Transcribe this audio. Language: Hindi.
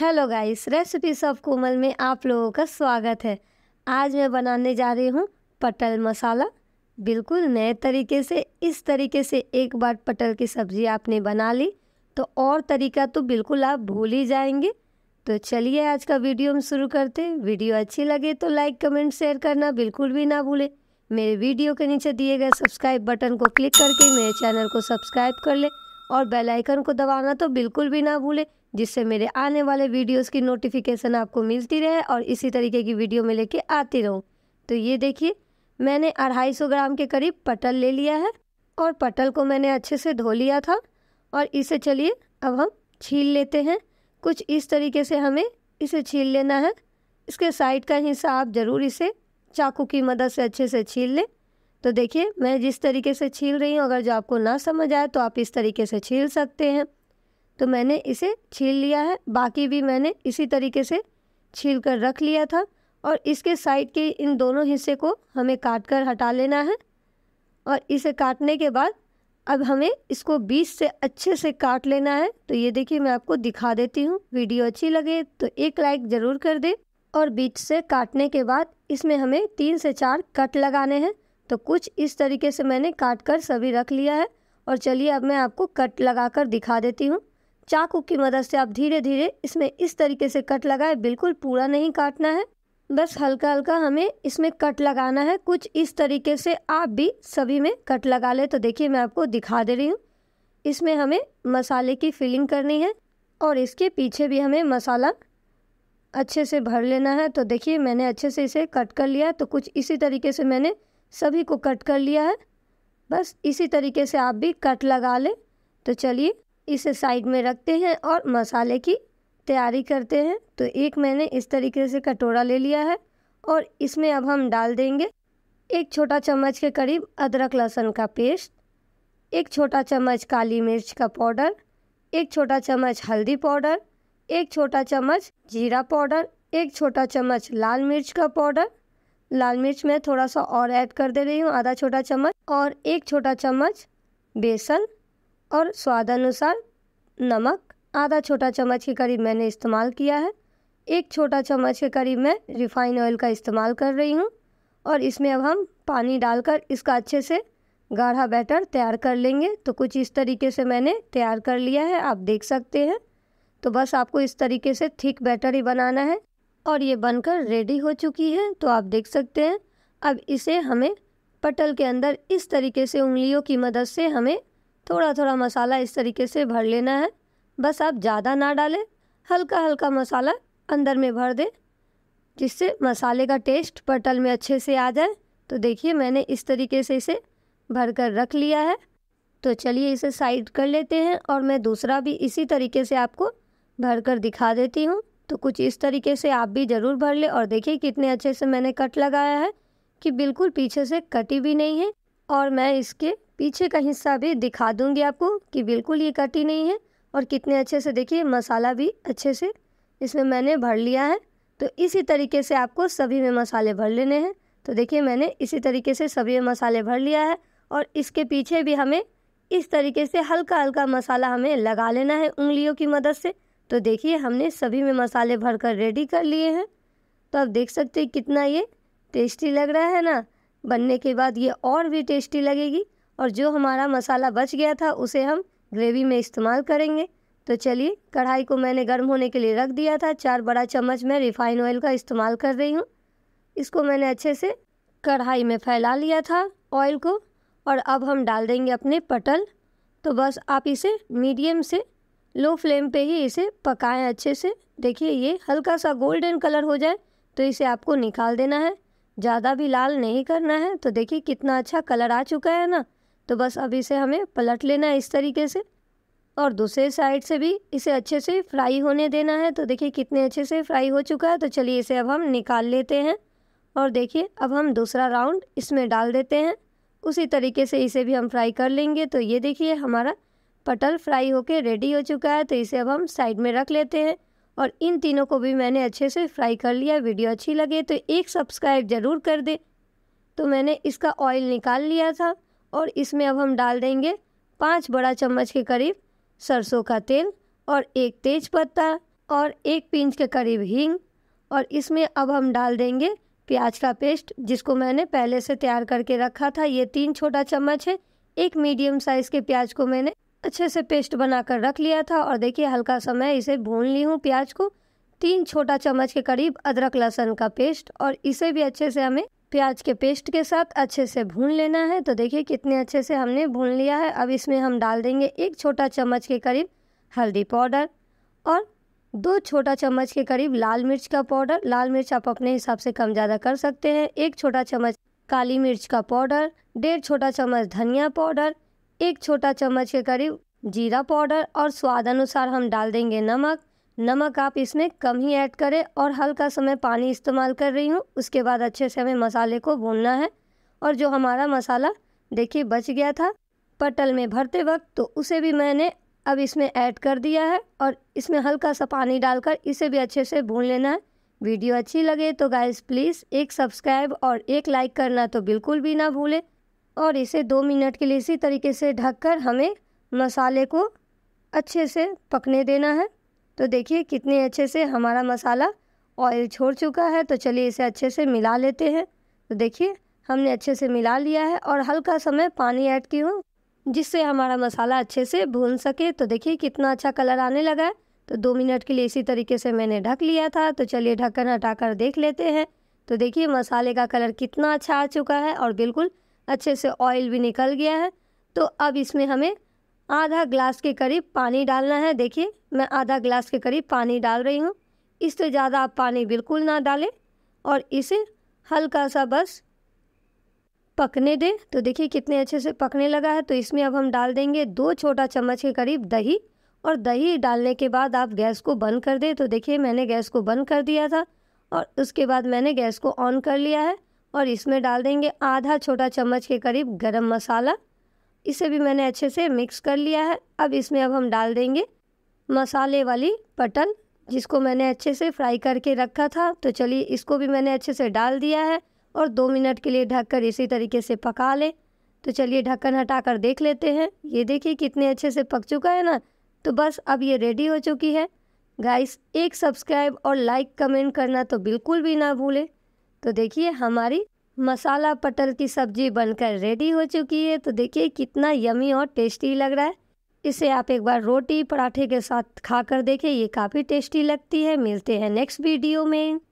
हेलो गाइस रेसिपी सब कोमल में आप लोगों का स्वागत है आज मैं बनाने जा रही हूँ पटल मसाला बिल्कुल नए तरीके से इस तरीके से एक बार पटल की सब्ज़ी आपने बना ली तो और तरीका तो बिल्कुल आप भूल ही जाएंगे तो चलिए आज का वीडियो हम शुरू करते हैं वीडियो अच्छी लगे तो लाइक कमेंट शेयर करना बिल्कुल भी ना भूलें मेरे वीडियो के नीचे दिए गए सब्सक्राइब बटन को क्लिक करके मेरे चैनल को सब्सक्राइब कर लें और बेल आइकन को दबाना तो बिल्कुल भी ना भूलें जिससे मेरे आने वाले वीडियोस की नोटिफिकेशन आपको मिलती रहे और इसी तरीके की वीडियो में लेके आती रहूँ तो ये देखिए मैंने अढ़ाई सौ ग्राम के करीब पटल ले लिया है और पटल को मैंने अच्छे से धो लिया था और इसे चलिए अब हम छील लेते हैं कुछ इस तरीके से हमें इसे छील लेना है इसके साइड का हिस्सा आप ज़रूर इसे चाकू की मदद से अच्छे से छील लें तो देखिए मैं जिस तरीके से छील रही हूँ अगर जो आपको ना समझ आए तो आप इस तरीके से छील सकते हैं तो मैंने इसे छील लिया है बाकी भी मैंने इसी तरीके से छील कर रख लिया था और इसके साइड के इन दोनों हिस्से को हमें काट कर हटा लेना है और इसे काटने के बाद अब हमें इसको बीच से अच्छे से काट लेना है तो ये देखिए मैं आपको दिखा देती हूँ वीडियो अच्छी लगे तो एक लाइक ज़रूर कर दे और बीच से काटने के बाद इसमें हमें तीन से चार कट लगाने हैं तो कुछ इस तरीके से मैंने काट कर सभी रख लिया है और चलिए अब मैं आपको कट लगा कर दिखा देती हूँ चाकू की मदद से आप धीरे धीरे इसमें इस तरीके से कट लगाए बिल्कुल पूरा नहीं काटना है बस हल्का हल्का हमें इसमें कट लगाना है कुछ इस तरीके से आप भी सभी में कट लगा ले तो देखिए मैं आपको दिखा दे रही हूँ इसमें हमें मसाले की फिलिंग करनी है और इसके पीछे भी हमें मसाला अच्छे से भर लेना है तो देखिए मैंने अच्छे से इसे कट कर लिया तो कुछ इसी तरीके से मैंने सभी को कट कर लिया है बस इसी तरीके से आप भी कट लगा लें तो चलिए इसे साइड में रखते हैं और मसाले की तैयारी करते हैं तो एक मैंने इस तरीके से कटोरा ले लिया है और इसमें अब हम डाल देंगे एक छोटा चम्मच के करीब अदरक लहसुन का पेस्ट एक छोटा चम्मच काली मिर्च का पाउडर एक छोटा चम्मच हल्दी पाउडर एक छोटा चम्मच जीरा पाउडर एक छोटा चम्मच लाल मिर्च का पाउडर लाल मिर्च मैं थोड़ा सा और ऐड कर दे रही हूँ आधा छोटा चम्मच और एक छोटा चम्मच बेसन और स्वाद अनुसार नमक आधा छोटा चम्मच के करीब मैंने इस्तेमाल किया है एक छोटा चम्मच के करीब मैं रिफाइन ऑयल का इस्तेमाल कर रही हूँ और इसमें अब हम पानी डालकर इसका अच्छे से गाढ़ा बैटर तैयार कर लेंगे तो कुछ इस तरीके से मैंने तैयार कर लिया है आप देख सकते हैं तो बस आपको इस तरीके से थिक बैटर ही बनाना है और ये बनकर रेडी हो चुकी है तो आप देख सकते हैं अब इसे हमें पटल के अंदर इस तरीके से उंगलियों की मदद से हमें थोड़ा थोड़ा मसाला इस तरीके से भर लेना है बस आप ज़्यादा ना डालें हल्का हल्का मसाला अंदर में भर दें जिससे मसाले का टेस्ट पटल में अच्छे से आ जाए तो देखिए मैंने इस तरीके से इसे भर कर रख लिया है तो चलिए इसे साइड कर लेते हैं और मैं दूसरा भी इसी तरीके से आपको भर कर दिखा देती हूँ तो कुछ इस तरीके से आप भी ज़रूर भर ले और देखिए कितने अच्छे से मैंने कट लगाया है कि बिल्कुल पीछे से कटी भी नहीं है और मैं इसके पीछे का हिस्सा भी दिखा दूंगी आपको कि बिल्कुल ये कटी नहीं है और कितने अच्छे से देखिए मसाला भी अच्छे से इसमें मैंने भर लिया है तो इसी तरीके से आपको सभी में मसाले भर लेने हैं तो देखिए मैंने इसी तरीके से सभी में मसाले भर लिया है और इसके पीछे भी हमें इस तरीके से हल्का हल्का मसाला हमें लगा लेना है उंगलियों की मदद से तो देखिए हमने सभी में मसाले भर कर रेडी कर लिए हैं तो आप देख सकते हैं कितना ये टेस्टी लग रहा है ना बनने के बाद ये और भी टेस्टी लगेगी और जो हमारा मसाला बच गया था उसे हम ग्रेवी में इस्तेमाल करेंगे तो चलिए कढ़ाई को मैंने गर्म होने के लिए रख दिया था चार बड़ा चम्मच मैं रिफाइन ऑयल का इस्तेमाल कर रही हूँ इसको मैंने अच्छे से कढ़ाई में फैला लिया था ऑयल को और अब हम डाल देंगे अपने पटल तो बस आप इसे मीडियम से लो फ्लेम पे ही इसे पकाएं अच्छे से देखिए ये हल्का सा गोल्डन कलर हो जाए तो इसे आपको निकाल देना है ज़्यादा भी लाल नहीं करना है तो देखिए कितना अच्छा कलर आ चुका है ना तो बस अब इसे हमें पलट लेना है इस तरीके से और दूसरे साइड से भी इसे अच्छे से फ्राई होने देना है तो देखिए कितने अच्छे से फ्राई हो चुका है तो चलिए इसे अब हम निकाल लेते हैं और देखिए अब हम दूसरा राउंड इसमें डाल देते हैं उसी तरीके से इसे भी हम फ्राई कर लेंगे तो ये देखिए हमारा पटल फ्राई होके रेडी हो चुका है तो इसे अब हम साइड में रख लेते हैं और इन तीनों को भी मैंने अच्छे से फ्राई कर लिया वीडियो अच्छी लगे तो एक सब्सक्राइब ज़रूर कर दें तो मैंने इसका ऑयल निकाल लिया था और इसमें अब हम डाल देंगे पाँच बड़ा चम्मच के करीब सरसों का तेल और एक तेज पत्ता और एक पिंच के करीब हींग और इसमें अब हम डाल देंगे प्याज का पेस्ट जिसको मैंने पहले से तैयार करके रखा था ये तीन छोटा चम्मच है एक मीडियम साइज़ के प्याज को मैंने अच्छे से पेस्ट बनाकर रख लिया था और देखिए हल्का सा मैं इसे भून ली हूँ प्याज को तीन छोटा चम्मच के करीब अदरक लहसुन का पेस्ट और इसे भी अच्छे से हमें प्याज के पेस्ट के साथ अच्छे से भून लेना है तो देखिए कितने अच्छे से हमने भून लिया है अब इसमें हम डाल देंगे एक छोटा चम्मच के करीब हल्दी पाउडर और दो छोटा चम्मच के करीब लाल मिर्च का पाउडर लाल मिर्च आप अपने हिसाब से कम ज़्यादा कर सकते हैं एक छोटा चम्मच काली मिर्च का पाउडर डेढ़ छोटा चम्मच धनिया पाउडर एक छोटा चम्मच के करीब जीरा पाउडर और स्वाद अनुसार हम डाल देंगे नमक नमक आप इसमें कम ही ऐड करें और हल्का सा मैं पानी इस्तेमाल कर रही हूँ उसके बाद अच्छे से हमें मसाले को भूनना है और जो हमारा मसाला देखिए बच गया था पटल में भरते वक्त तो उसे भी मैंने अब इसमें ऐड कर दिया है और इसमें हल्का सा पानी डालकर इसे भी अच्छे से भून लेना है वीडियो अच्छी लगे तो गाइज प्लीज़ एक सब्सक्राइब और एक लाइक करना तो बिल्कुल भी ना भूलें और इसे दो मिनट के लिए इसी तरीके से ढककर हमें मसाले को अच्छे से पकने देना है तो देखिए कितने अच्छे से हमारा मसाला ऑयल छोड़ चुका है तो चलिए इसे अच्छे से मिला लेते हैं तो देखिए हमने अच्छे से मिला लिया है और हल्का सा मैं पानी ऐड की हूँ जिससे हमारा मसाला अच्छे से भून सके तो देखिए कितना अच्छा कलर आने लगा है तो दो मिनट के लिए इसी तरीके से मैंने ढक लिया था तो चलिए ढक्कन हटाकर देख लेते हैं तो देखिए मसाले का कलर कितना अच्छा आ चुका है और बिल्कुल अच्छे से ऑयल भी निकल गया है तो अब इसमें हमें आधा ग्लास के करीब पानी डालना है देखिए मैं आधा ग्लास के करीब पानी डाल रही हूँ इससे ज़्यादा आप पानी बिल्कुल ना डालें और इसे हल्का सा बस पकने दें तो देखिए कितने अच्छे से पकने लगा है तो इसमें अब हम डाल देंगे दो छोटा चम्मच के करीब दही और दही डालने के बाद आप गैस को बंद कर दें तो देखिए मैंने गैस को बंद कर दिया था और उसके बाद मैंने गैस को ऑन कर लिया है और इसमें डाल देंगे आधा छोटा चम्मच के करीब गरम मसाला इसे भी मैंने अच्छे से मिक्स कर लिया है अब इसमें अब हम डाल देंगे मसाले वाली पटल जिसको मैंने अच्छे से फ्राई करके रखा था तो चलिए इसको भी मैंने अच्छे से डाल दिया है और दो मिनट के लिए ढककर इसी तरीके से पका लें तो चलिए ढक्कन हटाकर देख लेते हैं ये देखिए कितने अच्छे से पक चुका है ना तो बस अब ये रेडी हो चुकी है गाइस एक सब्सक्राइब और लाइक कमेंट करना तो बिल्कुल भी ना भूलें तो देखिए हमारी मसाला पटल की सब्ज़ी बनकर रेडी हो चुकी है तो देखिए कितना यमी और टेस्टी लग रहा है इसे आप एक बार रोटी पराठे के साथ खा कर देखें ये काफ़ी टेस्टी लगती है मिलते हैं नेक्स्ट वीडियो में